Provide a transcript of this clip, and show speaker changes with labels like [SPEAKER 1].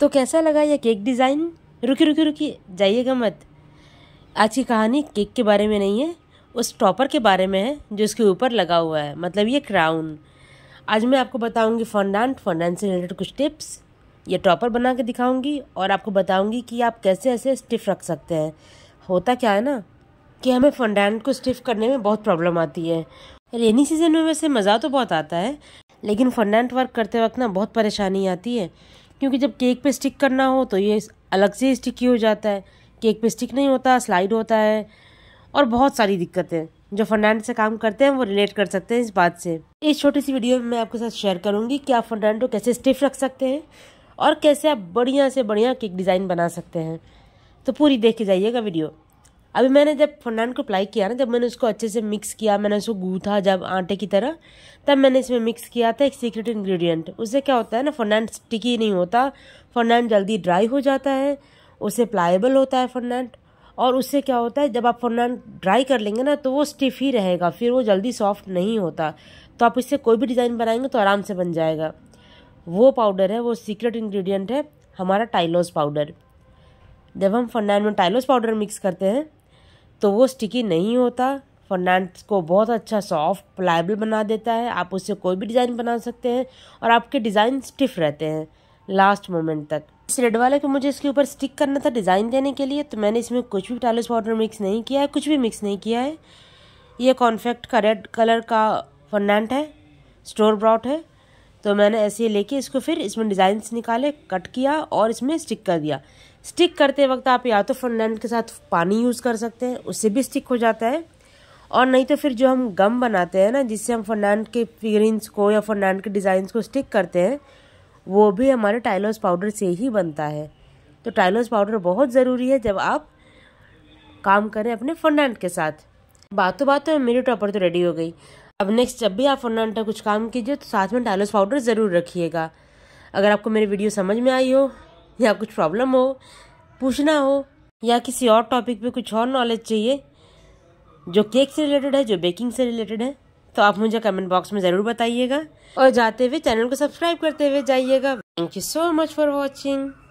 [SPEAKER 1] तो कैसा लगा यह केक डिज़ाइन रुकी रुकी रुकी जाइएगा मत आज की कहानी केक के बारे में नहीं है उस टॉपर के बारे में है जो इसके ऊपर लगा हुआ है मतलब ये क्राउन आज मैं आपको बताऊंगी फंडांट फंडांट से रिलेटेड कुछ टिप्स ये टॉपर बना के दिखाऊंगी और आपको बताऊंगी कि आप कैसे ऐसे स्टिफ रख सकते हैं होता क्या है ना कि हमें फंडांट को स्टिफ करने में बहुत प्रॉब्लम आती है रेनी सीजन में वैसे मज़ा तो बहुत आता है लेकिन फंडांट वर्क करते वक्त ना बहुत परेशानी आती है क्योंकि जब केक पे स्टिक करना हो तो ये अलग से स्टिकी हो जाता है केक पे स्टिक नहीं होता स्लाइड होता है और बहुत सारी दिक्कतें जो फर्नांडो से काम करते हैं वो रिलेट कर सकते हैं इस बात से इस छोटी सी वीडियो में मैं आपके साथ शेयर करूँगी कि आप फर्नांडो कैसे स्टिफ रख सकते हैं और कैसे आप बढ़िया से बढ़िया केक डिज़ाइन बना सकते हैं तो पूरी देख के जाइएगा वीडियो अभी मैंने जब फंडान को अप्लाई किया ना जब मैंने उसको अच्छे से मिक्स किया मैंने उसको गूथा जब आटे की तरह तब मैंने इसमें मिक्स किया था एक सीक्रेट इंग्रेडिएंट उससे क्या होता है ना फंडान स्टिकी नहीं होता फंडान जल्दी ड्राई हो जाता है उससे प्लाएबल होता है फंडाट और उससे क्या होता है जब आप फंडान ड्राई कर लेंगे ना तो वो स्टिफ ही रहेगा फिर वो जल्दी सॉफ्ट नहीं होता तो आप इससे कोई भी डिज़ाइन बनाएंगे तो आराम से बन जाएगा वो पाउडर है वो सीक्रेट इंग्रेडिएंट है हमारा टाइलोस पाउडर जब हम फंडान में टाइलोस पाउडर मिक्स करते हैं तो वो स्टिकी नहीं होता फर्नैंड को बहुत अच्छा सॉफ्ट प्लाइबल बना देता है आप उससे कोई भी डिज़ाइन बना सकते हैं और आपके डिज़ाइन स्टिफ रहते हैं लास्ट मोमेंट तक इस रेड वाले को मुझे इसके ऊपर स्टिक करना था डिज़ाइन देने के लिए तो मैंने इसमें कुछ भी टाइलिस पाउडर मिक्स नहीं किया है कुछ भी मिक्स नहीं किया है ये कॉन्फेक्ट का रेड कलर का फर्नैंड है स्टोर ब्राउट है तो मैंने ऐसे लेके इसको फिर इसमें डिज़ाइंस निकाले कट किया और इसमें स्टिक कर दिया स्टिक करते वक्त आप या तो फनलैंड के साथ पानी यूज़ कर सकते हैं उससे भी स्टिक हो जाता है और नहीं तो फिर जो हम गम बनाते हैं ना जिससे हम फर्नैंड के फिगरिंग्स को या फर्नैंड के डिज़ाइंस को स्टिक करते हैं वो भी हमारे टाइलोस पाउडर से ही बनता है तो टाइलोस पाउडर बहुत ज़रूरी है जब आप काम करें अपने फर्नैंड के साथ बातों बातों में मेरी टॉपर तो रेडी हो गई अब नेक्स्ट जब भी आप फंडामेंटल कुछ काम कीजिए तो साथ में डालोस पाउडर ज़रूर रखिएगा अगर आपको मेरी वीडियो समझ में आई हो या कुछ प्रॉब्लम हो पूछना हो या किसी और टॉपिक पे कुछ और नॉलेज चाहिए जो केक से रिलेटेड है जो बेकिंग से रिलेटेड है तो आप मुझे कमेंट बॉक्स में ज़रूर बताइएगा और जाते हुए चैनल को सब्सक्राइब करते हुए जाइएगा thank you so much for watching